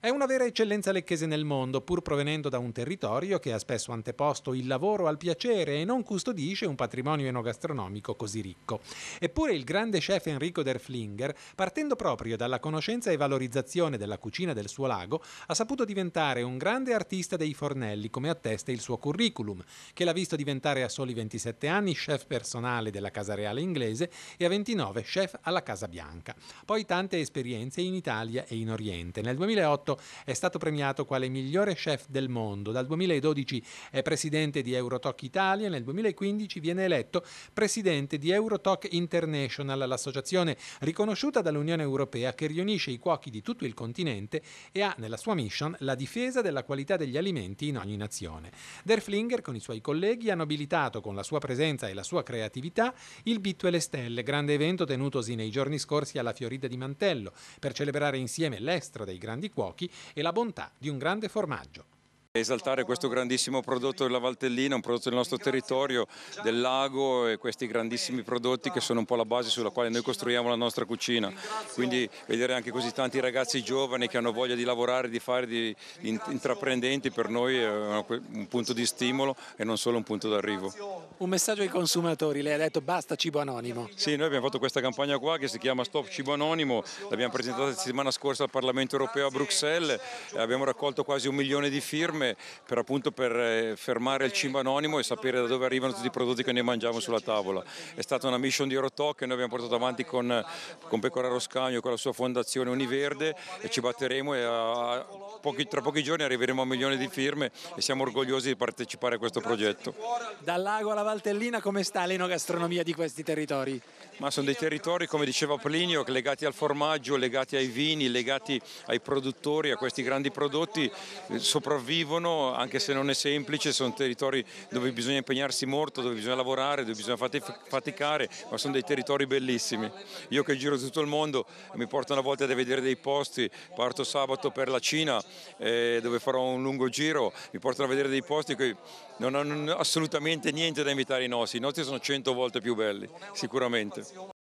È una vera eccellenza lecchese nel mondo, pur provenendo da un territorio che ha spesso anteposto il lavoro al piacere e non custodisce un patrimonio enogastronomico così ricco. Eppure il grande chef Enrico Derflinger, partendo proprio dalla conoscenza e valorizzazione della cucina del suo lago, ha saputo diventare un grande artista dei fornelli, come attesta il suo curriculum, che l'ha visto diventare a soli 27 anni chef personale della Casa Reale inglese e a 29 chef alla Casa Bianca. Poi tante esperienze in Italia e in Oriente. Nel 2008 2018 è stato premiato quale migliore chef del mondo. Dal 2012 è presidente di Eurotalk Italia e nel 2015 viene eletto presidente di Eurotalk International, l'associazione riconosciuta dall'Unione Europea che riunisce i cuochi di tutto il continente e ha nella sua mission la difesa della qualità degli alimenti in ogni nazione. Der Flinger con i suoi colleghi ha nobilitato con la sua presenza e la sua creatività il Bitto e le Stelle, grande evento tenutosi nei giorni scorsi alla Fiorida di Mantello per celebrare insieme l'estra dei grandi cuochi giochi e la bontà di un grande formaggio esaltare questo grandissimo prodotto della Valtellina, un prodotto del nostro territorio, del lago e questi grandissimi prodotti che sono un po' la base sulla quale noi costruiamo la nostra cucina. Quindi vedere anche così tanti ragazzi giovani che hanno voglia di lavorare, di fare, di, intraprendenti per noi è un punto di stimolo e non solo un punto d'arrivo. Un messaggio ai consumatori, lei ha detto basta cibo anonimo. Sì, noi abbiamo fatto questa campagna qua che si chiama Stop Cibo Anonimo, l'abbiamo presentata la settimana scorsa al Parlamento Europeo a Bruxelles, abbiamo raccolto quasi un milione di firme per, appunto, per eh, fermare il cibo anonimo e sapere da dove arrivano tutti i esatto, prodotti che noi mangiamo sulla tavola. È stata una mission di Rotò che noi abbiamo portato avanti con, con Pecoraro Scagno, con la sua fondazione Univerde e ci batteremo e a, pochi, tra pochi giorni arriveremo a un milione di firme e siamo orgogliosi di partecipare a questo progetto. Dal lago alla Valtellina come sta l'enogastronomia di questi territori? Ma sono dei territori, come diceva Plinio, legati al formaggio, legati ai vini, legati ai produttori, a questi grandi prodotti, eh, sopravvivono sono, anche se non è semplice, sono territori dove bisogna impegnarsi molto, dove bisogna lavorare, dove bisogna faticare, ma sono dei territori bellissimi. Io che giro tutto il mondo mi porto una volta a vedere dei posti, parto sabato per la Cina eh, dove farò un lungo giro, mi portano a vedere dei posti che non hanno assolutamente niente da invitare ai nostri, i nostri sono cento volte più belli, sicuramente.